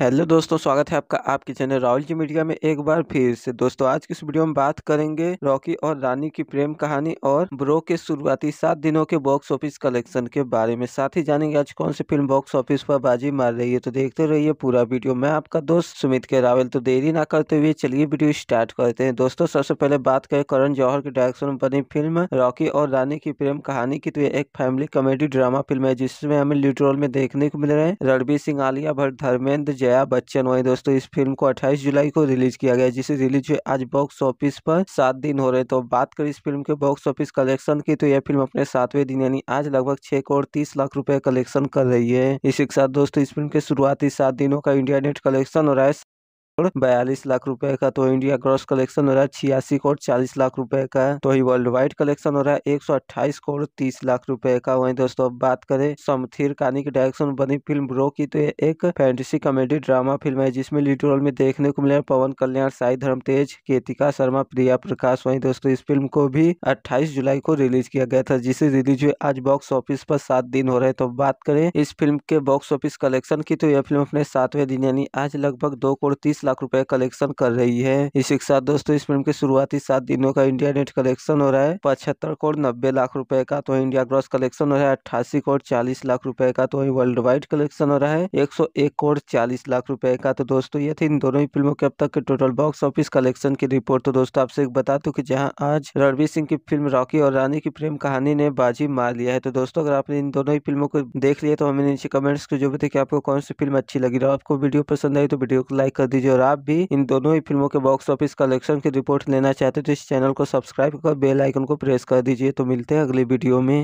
hello दोस्तों स्वागत है आपका आपके चैनल राहुल जी मीडिया में एक बार फिर से दोस्तों आज की इस वीडियो में बात करेंगे रॉकी और रानी की प्रेम कहानी और ब्रो के शुरुआती सात दिनों के बॉक्स ऑफिस कलेक्शन के बारे में साथ ही जानेंगे आज कौन सी फिल्म बॉक्स ऑफिस पर बाजी मार रही है तो देखते रहिए पूरा वीडियो मैं आपका दोस्त सुमित के रावल तो देरी ना करते हुए चलिए वीडियो स्टार्ट करते हैं दोस्तों सबसे पहले बात करें करण जौहर के डायरेक्शन में बनी फिल्म रॉकी और रानी की प्रेम कहानी की तो ये एक फैमिली कॉमेडी ड्रामा फिल्म है जिसमें हमें लीड रोल में देखने को मिल रहे हैं रणबीर सिंह आलिया भट्ट धर्मेंद्र जया बच्चन वही दोस्तों इस फिल्म को 28 जुलाई को रिलीज किया गया जिसे रिलीज हुए आज बॉक्स ऑफिस पर सात दिन हो रहे तो बात करें इस फिल्म के बॉक्स ऑफिस कलेक्शन की तो यह फिल्म अपने सातवें दिन यानी आज लगभग छह करोड़ तीस लाख रुपए कलेक्शन कर रही है इसी के साथ दोस्तों इस फिल्म के शुरुआती सात दिनों का इंडिया नेट कलेक्शन हो रहा है बयालीस लाख रुपए का तो इंडिया ग्रॉस कलेक्शन हो रहा है छियासी करोड़ चालीस लाख रुपए का तो ही वर्ल्ड वाइड कलेक्शन हो रहा है एक सौ अट्ठाईस करोड़ तीस लाख रुपए का वहीं दोस्तों अब बात करें समथीर कानी की डायरेक्शन बनी फिल्म ब्रो की तो ये एक फैंटेसी कॉमेडी ड्रामा फिल्म है जिसमें लीड रोल में देखने को मिले पवन कल्याण साई धर्म तेज केतिका शर्मा प्रिया प्रकाश वही दोस्तों इस फिल्म को भी अट्ठाईस जुलाई को रिलीज किया गया था जिसे रिलीज हुए आज बॉक्स ऑफिस पर सात दिन हो रहे तो बात करें इस फिल्म के बॉक्स ऑफिस कलेक्शन की तो यह फिल्म अपने सातवें दिन यानी आज लगभग दो करोड़ तीस लाख रुपए कलेक्शन कर रही है इसी के साथ दोस्तों इस फिल्म के शुरुआती सात दिनों का इंडिया नेट कलेक्शन हो रहा है पचहत्तर करोड़ नब्बे लाख रुपए का तो इंडिया ग्रॉस कलेक्शन हो रहा है अट्ठासी करोड़ चालीस लाख रुपए का तो वही वर्ल्ड वाइड कलेक्शन हो रहा है एक सौ एक करोड़ चालीस लाख रुपए का तो दोस्तों ये थी इन दोनों ही फिल्मों के अब तक के टोटल बॉक्स ऑफिस कलेक्शन की रिपोर्ट तो दोस्तों आपसे बता दो की जहाँ आज रणवीर सिंह की फिल्म रॉकी और रानी की प्रेम कहानी ने बाजी मार लिया है तो दोस्तों अगर आपने इन दोनों ही फिल्मों को देख लिया तो हमें नीचे कमेंट्स जो भी थे कि आपको कौन सी फिल्म अच्छी लगी और आपको वीडियो पसंद आई तो वीडियो को लाइक कर दीजिए और आप भी इन दोनों ही फिल्मों के बॉक्स ऑफिस कलेक्शन की रिपोर्ट लेना चाहते हैं तो इस चैनल को सब्सक्राइब कर बेल आइकन को प्रेस कर दीजिए तो मिलते हैं अगले वीडियो में